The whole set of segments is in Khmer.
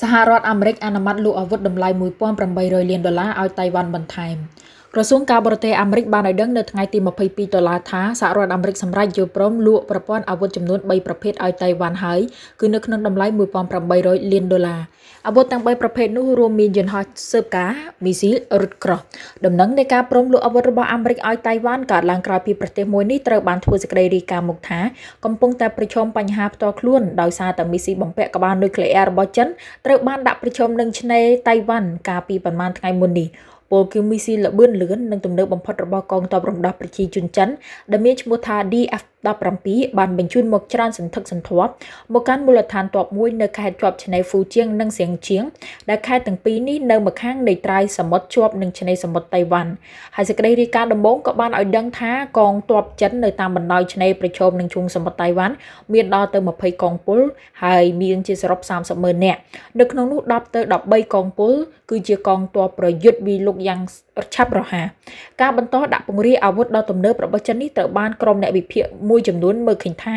សហរដ្ឋអាមេរិកអនុម័តលក់អាវុធតម្លៃ1,800លានដុល្លារឱ្យតៃវ៉ាន់បន្ថែម។ក្រសួងការបរទេសអាមេរិកបានឲ្យដឹងនៅថ្ងៃទី22ដុល្លារថាសហរដ្ឋអាមេរិកសម្រេចយល់ព្រមលក់ប្រព័ន្ធអាវុធចំនួន3ប្រភេទឲ្យតៃវ៉ាន់ហើយគឺនៅក្នុងតម្លៃ1800លានដុល្លារអាវុធទាំង3ប្រភេទនោះរួមមានយន្តហោះស៊ើបការមីស៊ីលរថក្រោះដំណឹងនៃការព្រមលក់អាវុធរបស់អាមេរិកឲ្យតៃវ៉ាន់កើតឡើងក្រោយពីប្រទេសមួយនេះត្រូវបានធ្វើសេចក្តីរាយការណ៍មកថាកំពុងតែប្រឈមបញ្ហាផ្ទាល់ខ្លួនដោយសារតែមីស៊ីបំពាក់ក្បាលនុយក្លេអ៊ែររបស់ចិនត្រូវបានដាក់ប្រឈមនឹងឆ្នេរតៃវ៉ាន់កាលពីប្រមាណថ្ងៃមុននេះពលគឺមីស៊ីល្បឿនលឿននិងទំនើបបំផុតរបស់កងទ័ពរំដោះប្រជាជនចិនដែលមានឈ្មោះថា DF 17បានបញ្ជូនមកច្រើនសន្ធឹកសន្ធាប់មកកាន់មូលដ្ឋានទ័ពមួយនៅខេត្តជាប់ឆ្នេរហ្វូជៀងនិងសៀងជៀងដែលខេត្តទាំងពីរនេះនៅម្ខាងនៃត្រើយសមុទ្រជាប់នឹងឆ្នេរសមុទ្រតៃវ៉ាន់ហើយសេចក្តីរាយការណ៍ដំបូងក៏បានឲ្យដឹងថាកងទ័ពចិននៅតាមបណ្ដោយឆ្នេរប្រជុំនឹងជុំសមុទ្រតៃវ៉ាន់មានដល់ទៅ20កងពលហើយមានជាសរុប30ម៉ឺននាក់នៅក្នុងនោះ10ទៅ13កងពលគឺជាកងទ័ពប្រយុទ្ធវិលុកកយ៉ាងឆាប់រហ័សការបន្តដាក់ពង្រាយអាវុធដល់ទំនើបរបស់ចិននេះត្រូវបានក្រុមអ្នកវិភាគមួយចំនួនមើលឃើញថា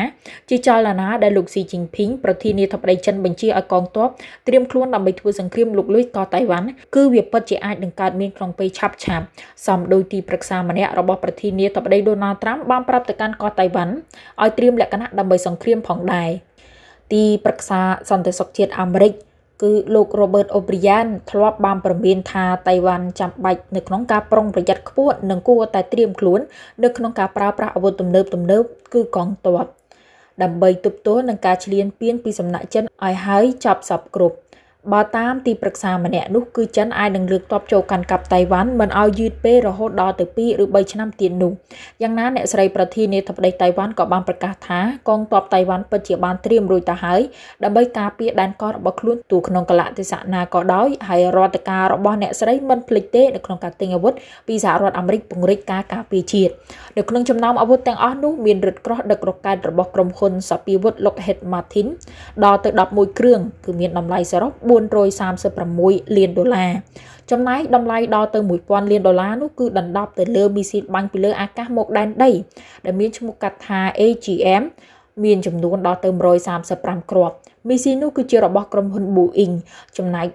ជាចលនាដែលលោកស៊ីជីងភីងប្រធានាធិបតីចិនបញ្ជាឲ្យកងទ័ពត្រៀមខ្លួនដើម្បីធ្វើសង្គ្រាមលុកលុយកោះតៃវ៉ាន់គឺវាពិតជាអាចនឹងកើតមានក្នុងពេលឆាប់ឆាប់សំដោយទី ប្រឹក្សាម្នាក់របស់ប្រធានាធិបតីដូណាល់ត្រាំបានប្រាប់ទៅកាន់កោះតៃវ៉ាន់ឲ្យត្រៀមលក្ខណៈដើម្បីសង្គ្រាមផងដែរទីប្រឹក្សាសន្តិសុខជាតិអាមេរិកគឺលោក Robert O'Brien ធ្លាប់បានប្រមានថាតៃវ៉ាន់ចាំបាច់នៅក្នុងការប្រុងប្រយ័ត្នខ្ពស់និងគួរតែត្រៀមខ្លួន នៅក្នុងការប្រើប្រាស់អាវុធទំនើបទំនើបគឺកងទ័ពដើម្បីទប់ទល់នឹងការឈ្លានពានពីសំណាក់ចិនឲ្យហើយចប់សពគ្រប់បើតាមទីប្រឹក្សាម្នាក់នោះគឺចិនអាចនឹងលើកទ័ពចូលកាន់កាប់តៃវ៉ាន់មិនឲ្យយឺតពេករហូតដល់ទៅ2ឬ3ឆ្នាំទៀតនោះយ៉ាងណាអ្នកស្រីប្រធានាធិបតីតៃវ៉ាន់ក៏បានប្រកាសថាកងទ័ពតៃវ៉ាន់ពិតជាបានត្រៀមរួចទៅហើយដើម្បីការពារដែនកោះរបស់ខ្លួនទូក្នុងកលៈទេសៈណាក៏ដោយហើយរដ្ឋការរបស់អ្នកស្រីមិនភ្លេចទេនៅក្នុងការទិញអាវុធពីសហរដ្ឋអាមេរិកពង្រីកការការពារជាតិនៅក្នុងចំណោមអាវុធទាំងអស់នោះមានរថក្រោះដឹករកែតរបស់ក្រុមហ៊ុនសាពីវុធ Lockheed Martin ដល់ទៅ11គ្រឿងគឺមានតម្លៃសរុប436លានដុល្លារចំណែកតម្លៃដល់ទៅ1000លានដុល្លារនោះគឺដណ្ដប់ទៅលើមីស៊ីលបាញ់ពីលើអាកាសមកដែនដីដែលមានឈ្មោះកាត់ថា AGM មានចំនួនដល់ទៅ135គ្រាប់មីស៊ីនោះគឺជារបស់ក្រុមហ៊ុន Boeing ចំណែក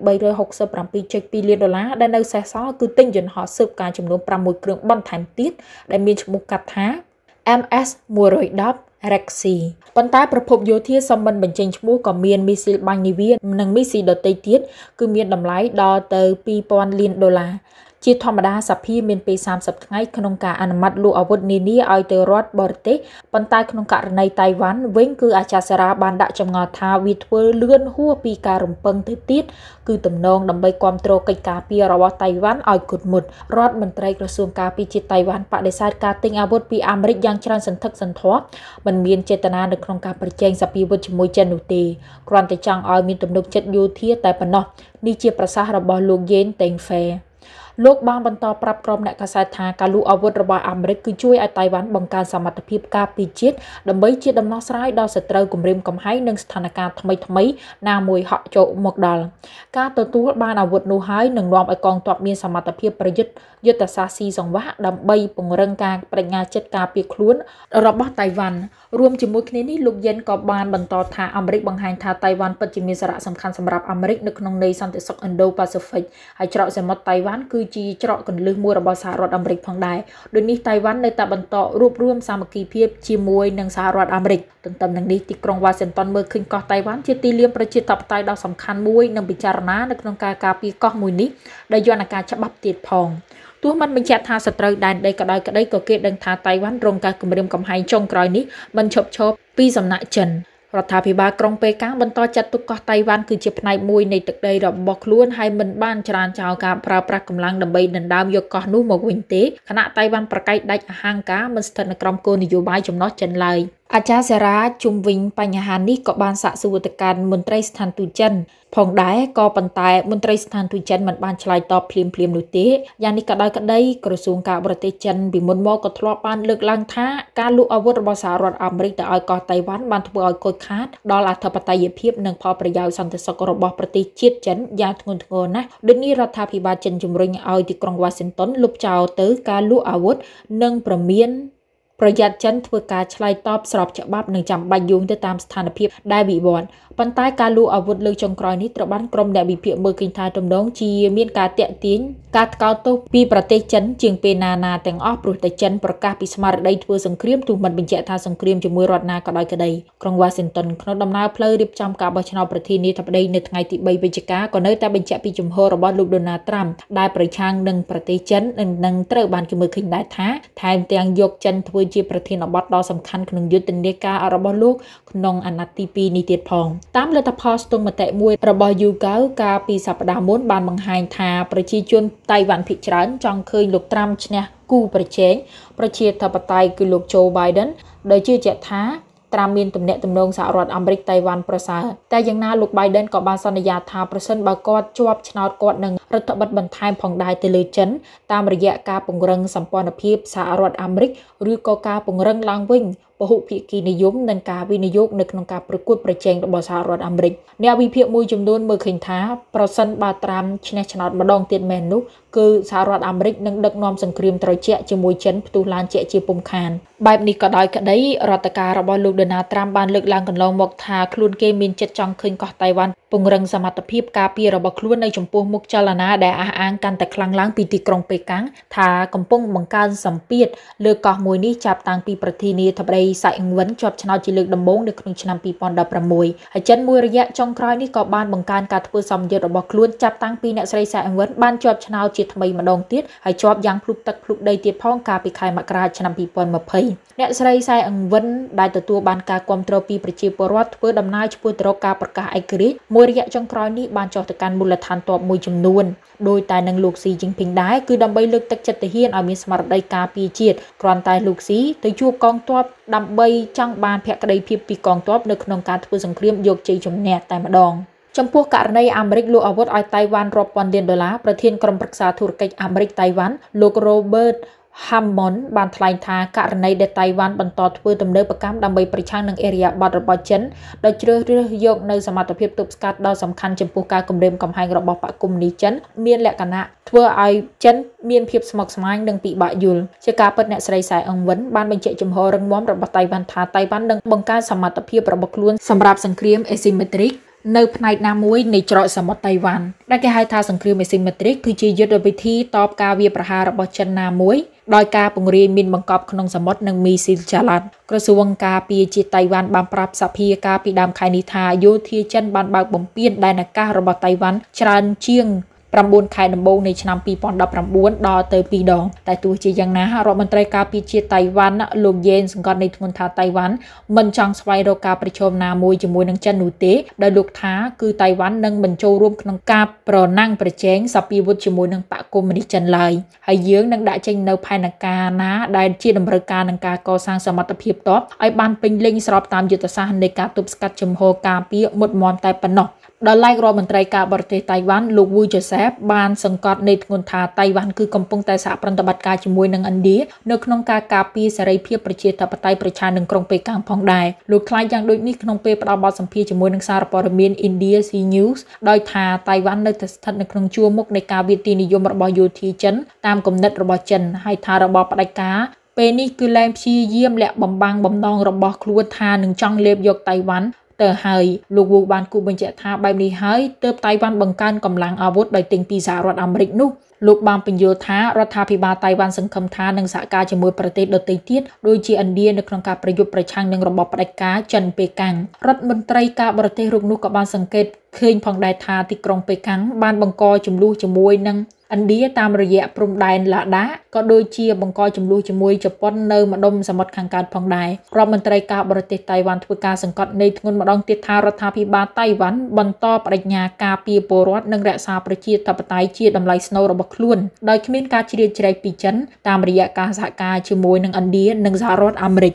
367.2លានដុល្លារដែលនៅសេសសល់គឺទិញយន្តហោះស៊ើបការចំនួន6គ្រឿងបន្ថែមទៀតដែលមានឈ្មោះកាត់ថា MS 110រ៉ាក់ស៊ីប៉ុន្តែប្រភពយោធាសមមិនបញ្ចេញឈ្មោះក៏មានមីស៊ីលបាញ់នីវៀននិងមីស៊ីលដតីទៀតគឺមានតម្លៃដល់ទៅ2000លានដុល្លារជាធម្មតាសភាមានពេល30ថ្ងៃក្នុងការអនុម័តលក់អាវុធនានាឲ្យទៅរដ្ឋបរទេសប៉ុន្តែក្នុងករណីតៃវ៉ាន់វិញគឺអាចារ្យសារាបានដាក់ចម្ងល់ថាវាធ្វើលឿនហួសពីការរំពឹងទៅទៀតគឺទំនងដើម្បីគ្រប់គ្រងកិច្ចការពាររបស់តៃវ៉ាន់ឲ្យគុតមុតរដ្ឋមន្ត្រីក្រសួងការពារជាតិតៃវ៉ាន់បដិសេធការទិញអាវុធពីអាមេរិកយ៉ាងច្រើនសន្ធឹកសន្ធាប់មិនមានចេតនានៅក្នុងការប្រជែងសភាវុធជាមួយចិននោះទេគ្រាន់តែចង់ឲ្យមានទំនុកចិត្តយោធាតែប៉ុណ្ណោះនេះជាប្រសាសន៍របស់លោកយេនតេងហ្វេលោកបានបន្តប្រាប់ក្រុមអ្នកកាសែតថាការលូអាវុធរបស់អាមេរិកគឺជួយឲ្យតៃវ៉ាន់បង្កើនសមត្ថភាពការពារជាតិដើម្បីជាដំណោះស្រាយដល់សត្រូវគំរាមកំហែងនិងស្ថានភាពថ្មីថ្មីណាមួយហក់ចូលមកដល់ការទទួលបានអាវុធនោះហើយនឹងនាំឲ្យកងទ័ពមានសមត្ថភាពប្រយុទ្ធយុទ្ធសាស្ត្រស៊ីសង្វាក់ដើម្បីពង្រឹងការបញ្ញាចិត្តការពារខ្លួនរបស់តៃវ៉ាន់រួមជាមួយគ្នានេះលោកយិនក៏បានបន្តថាអាមេរិកបង្ហាញថាតៃវ៉ាន់ពិតជាមានសារៈសំខាន់សម្រាប់អាមេរិកនៅក្នុងន័យសន្តិសុខ Indo-Pacific ហើយច្រកសមុទ្រតៃវ៉ាន់គឺគឺជាច្រកកន្លឹះមួយរបស់សហរដ្ឋអាមេរិកផងដែរដូចនេះតៃវ៉ាន់នៅតែបន្តរួបរวมសាមគ្គីភាពជាមួយនឹងសហរដ្ឋអាមេរិកទន្ទឹមនឹងនេះទីក្រុងវ៉ាស៊ីនតោនមើលឃើញកោះតៃវ៉ាន់ជាទីលានប្រជាធិបតេយ្យដ៏សំខាន់មួយនិងពិចារណានៅក្នុងការការពារកោះមួយនេះដែលយន្តការច្បាប់ទៀតផងទោះមិនបញ្ជាក់ថាសត្រូវដែនដីក៏ដោយក្តីក៏គេដឹងថាតៃវ៉ាន់រងការគំរាមកំហែងចុងក្រោយនេះមិនឈប់ឈរពីសំណាក់ចិន។រដ្ឋាភិបាលក្រុងប៉េកាំងបន្តចាត់ទុកកោះតៃវ៉ាន់គឺជាផ្នែកមួយនៃទឹកដីរបស់ខ្លួនហើយមិនបានច្រានចោលការប្រើប្រាស់កម្លាំងដើម្បីដណ្ដើមយកកោះនោះមកវិញទេខណៈតៃវ៉ាន់ប្រកែកដាច់អហង្ការមិនស្ថិតនៅក្រោមគោលនយោបាយចំណោះចិនឡើយ។អាចារ្យសារាជុំវិញបញ្ហានេះក៏បានសាកសួរទៅកាន់មន្ត្រីស្ថានទូតចិន ផងដែរក៏ប៉ុន្តែមន្ត្រីស្ថានទូតចិនមិនបានឆ្លើយតបភ្លាមភ្លាមនោះទេយ៉ាងនេះក៏ដោយក្តីក្រសួងការបរទេសចិនពីមុនមកក៏ធ្លាប់បានលើកឡើងថាការលូកអាវុធរបស់សហរដ្ឋអាមេរិកទៅឲ្យកោះតៃវ៉ាន់បានធ្វើឲ្យខូចខាត ដល់អធិបតេយ្យភាពនិងផលប្រយោជន៍សន្តិសុខរបស់ប្រទេសជាតិចិនយ៉ាងធ្ងន់ធ្ងរណាស់ដូចនេះរដ្ឋាភិបាលចិនជំរុញឲ្យទីក្រុងវ៉ាស៊ីនតោនលុបចោលទៅការលូកអាវុធនិងប្រមានប្រយ័ត្នចិនធ្វើការឆ្លើយតបស្របច្បាប់និងចាំបាច់យោងទៅតាមស្ថានភាពដែលវិវត្តប៉ុន្តែការលូអាវុធលើកចុងក្រោយនេះត្រូវបានក្រុមអ្នកវិភាគមើលឃើញថាទំនងជាមានការតាក់ទាញការថ្កោលទោសពីប្រទេសចិនជាងពេលណាណាទាំងអស់ព្រោះតែចិនប្រកាសពីស្មារតីធ្វើសង្គ្រាមទោះមិនបញ្ជាក់ថាសង្គ្រាមជាមួយរដ្ឋណាក៏ដោយក្តីក្រុងវ៉ាស៊ីនតោនក្នុងដំណើរផ្លូវរៀបចំការបោះឆ្នោតប្រធានាធិបតីនៅថ្ងៃទី3វិច្ឆិកាក៏នៅតែបញ្ជាក់ពីជំហររបស់លោកដូណាល់ត្រាំដែលប្រឆាំងនឹងប្រទេសចិននិងនឹងត្រូវបានគេមើលឃើញដែរថាថែមទាំងយកចិនធ្វើធ្វើជាប្រធានបទដ៏សំខាន់ក្នុងយុទ្ធនាការរបស់លោកក្នុងអាណត្តិទី2នេះទៀតផង តាមលទ្ធផលស្ទង់មតិមួយរបស់យូកៅកាលពីសប្តាហ៍មុនបានបង្ហាញថាប្រជាជនតៃវ៉ាន់ភាគច្រើនចង់ឃើញលោកត្រាំឈ្នះគូប្រជែងប្រជាធិបតេយ្យគឺលោកโจ Biden ដោយជឿជាក់ថាត្រាំមានទំនាក់ទំនងសហរដ្ឋអាមេរិកតៃវ៉ាន់ប្រសើរតែយ៉ាងណាលោក Biden ក៏បានសន្យាថាប្រសិនបើគាត់ជាប់ឆ្នោតគាត់នឹងរដ្ឋបတ်បន្ថែមផងដែរទៅលើចិនតាមរយៈការពង្រឹងសម្ព័ន្ធភាពសហរដ្ឋអាមេរិកឬក៏ការពង្រឹងឡើងវិញពហុភាគីនិយមនិងការវិនិយោគនៅក្នុងការប្រកួតប្រជែងរបស់សហរដ្ឋអាមេរិកអ្នកវិភាគមួយចំនួនមើលឃើញថាប្រសិនបើត្រាំឆ្នះឆ្នោតម្ដងទៀតមែននោះគឺសហរដ្ឋអាមេរិកនឹងដឹកនាំសង្គ្រាមត្រជាក់ជាមួយចិនផ្ទុះឡើងជាជាពុំខាន បែបនេះក៏ដោយក្តីរដ្ឋការរបស់លោកដូណាល់ត្រាំបានលើកឡើងកន្លងមកថាខ្លួនគេមានចិត្តចង់ឃើញកោះតៃវ៉ាន់ពង្រឹងសមត្ថភាពការពាររបស់ខ្លួននៅចំពោះមុខចលនាដែលអះអាងកាន់តែខ្លាំងឡើងពីទីក្រុងប៉េកាំងថាកំពុងបង្កើនសម្ពាធលើកោះមួយនេះចាប់តាំងពីប្រធានាធិបតីសៃអង្វិនជាប់ឆ្នោតជាលើកដំបូងនៅក្នុងឆ្នាំ2016ហើយចិនមួយរយៈចុងក្រោយនេះក៏បានបង្កើនការធ្វើសម្ពយុទ្ធរបស់ខ្លួនចាប់តាំងពីអ្នកស្រីសៃអង្វិនបានជាប់ឆ្នោតជាថ្មីម្ដងទៀតហើយជាប់យ៉ាងភ្លុកទឹកភ្លុកដីទៀតផងកាលពីខែមករាឆ្នាំ2020អ្នកស្រីសៃអង្វិនដែលទទួលបានការគ្រប់គ្រងពីប្រជាពលរដ្ឋធ្វើដំណើរឆ្ពោះទៅរកការប្រកាសឯករាជ្យមួយរយៈចុងក្រោយនេះបានចុះទៅកាន់មូលដ្ឋានទ័ពមួយចំនួនដោយតែនឹងលោកស៊ីជីងពីងដែរគឺដើម្បីលើកទឹកចិត្តទាហានឲ្យមានស្មារតីការពារជាតិគ្រាន់តែលោកស៊ីទៅជួបកងទ័ពដើម្បីចង់បានភក្តីភាពពីកងទ័ពនៅក្នុងការធ្វើសង្គ្រាមយកជ័យជំនះតែម្ដងចំពោះករណីអាមេរិកលូកអាវុធឲ្យតៃវ៉ាន់រាប់ពាន់លានដុល្លារប្រធានក្រុមប្រឹក្សាធុរកិច្ចអាមេរិកតៃវ៉ាន់លោក Robert Hammond បានថ្លែងថាករណីដែលតៃវ៉ាន់បន្តធ្វើទំនើបកម្មដើម្បីប្រឆាំងនឹងអេរិយាប័ត្ររបស់ចិនដោយជ្រើសរើសយកនៅសមត្ថភាពទប់ស្កាត់ដ៏សំខាន់ចំពោះការគំរាមកំហែងរបស់បកគុំនីចិន មានលក្ខណៈធ្វើឲ្យចិនមានភាពស្មុគស្មាញនិងពិបាកយល់ជាការពិតអ្នកស្រីសៃអង្វិនបានបញ្ជាក់ជំហររឹងមាំរបស់តៃវ៉ាន់ថាតៃវ៉ាន់នឹងបង្កើនសមត្ថភាពរបស់ខ្លួនសម្រាប់សង្គ្រាមអេស៊ីមេទ្រិកនៅផ្នែកណាមួយនៃច្រកសមុទ្រតៃវ៉ាន់ដែលគេហៅថាសង្គ្រាមអេស៊ីមេត្រិកគឺជាយុទ្ធវិធីតបការវាយប្រហាររបស់ចិនណាមួយដោយការពង្រាយមីនបង្កប់ក្នុងសមុទ្រនិងមីស៊ីលចាឡាត់ក្រសួងការពារជាតិតៃវ៉ាន់បានប្រាប់សភាការពីដើមខែនេះថាយោធាចិនបានបើកបំពេញដែនអាកាសរបស់តៃវ៉ាន់ច្រើនជាង9ខែដំបូងនៃឆ្នាំ2019ដល់ទៅ2ដងតែទោះជាយ៉ាងណារដ្ឋមន្ត្រីការពារជាតិតៃវ៉ាន់លោកយេនសង្កត់នៃធ្ងន់ថាតៃវ៉ាន់មិនចង់ស្វែងរកការប្រជុំណាមួយជាមួយនឹងចិននោះទេដោយលោកថាគឺតៃវ៉ាន់នឹងមិនចូលរួមក្នុងការប្រណាំងប្រជែងសពីវុធជាមួយនឹងបកកុម្មុយនីសចិនឡើយហើយយើងនឹងដាក់ចេញ នៅផែនការណា ដែលជាតម្រូវការនឹងការកសាងសមត្ថភាពតបឲ្យបានពេញលេញស្របតាមយុទ្ធសាស្ត្រនៃការទប់ស្កាត់ជំហរការពារមុតមមតែប៉ុណ្ណោះដោយឡែករដ្ឋមន្ត្រីការបរទេសតៃវ៉ាន់លោកវូជូសេបបានសង្កត់នៃធ្ងន់ថាតៃវ៉ាន់គឺកំពុងតែសហប្រតិបត្តិការជាមួយនឹងឥណ្ឌានៅក្នុងការការពារសេរីភាពប្រជាធិបតេយ្យប្រឆាំងនឹងក្រុងប៉េកាំងផងដែរលោកថ្លែងយ៉ាងដូចនេះក្នុងពេលផ្ដល់បទសម្ភាសន៍ជាមួយនឹងសារព័ត៌មាន India C News ដោយថាតៃវ៉ាន់នៅតែស្ថិតនៅក្នុងជួរមុខនៃការវាយទីនិយមរបស់យោធាចិនតាមគំនិតរបស់ចិនហើយថារបបផ្ដាច់ការពេលនេះគឺឡើងព្យាយាមលាក់បំបាំងបំណងរបស់ខ្លួនថានឹងចង់លេបយកតៃវ៉ាន់ទៅហើយលោកវូបានគូបញ្ជាក់ថាបែបនេះហើយទើបតៃវ៉ាន់បង្កើនកម្លាំងអាវុធដោយទិញពីសហរដ្ឋអាមេរិកនោះលោកបានបញ្យល់ថារដ្ឋាភិបាលតៃវ៉ាន់សង្ឃឹមថានឹងសហការជាមួយប្រទេសដទៃទៀតដូចជាឥណ្ឌានៅក្នុងការប្រយុទ្ធប្រឆាំងនឹងរបបផ្ដាច់ការចិនពេកាំងរដ្ឋមន្ត្រីការបរទេសរូបនោះក៏បានសង្កេតឃើញផងដែរថាទីក្រុងពេកាំងបានបង្កចំនួនជាមួយនឹងឥណ្ឌាតាមរយៈព្រំដែនឡាដាក៏ដូចជាបង្កចំនួនជាមួយជប៉ុននៅម្ដុំសមុទ្រខាងកើតផងដែររដ្ឋមន្ត្រីការបរទេសតៃវ៉ាន់ធ្វើការសង្កត់នៃធ្ងន់ម្ដងទៀតថារដ្ឋាភិបាលតៃវ៉ាន់បន្តបដិញ្ញាការពារពលរដ្ឋនិងរក្សាប្រជាធិបតេយ្យជាតម្លៃស្នូលរបស់ខ្លួនដោយគ្មានការជ្រៀតជ្រែកពីចិនតាមរយៈការសហការជាមួយនឹងឥណ្ឌានិងសហរដ្ឋអាមេរិក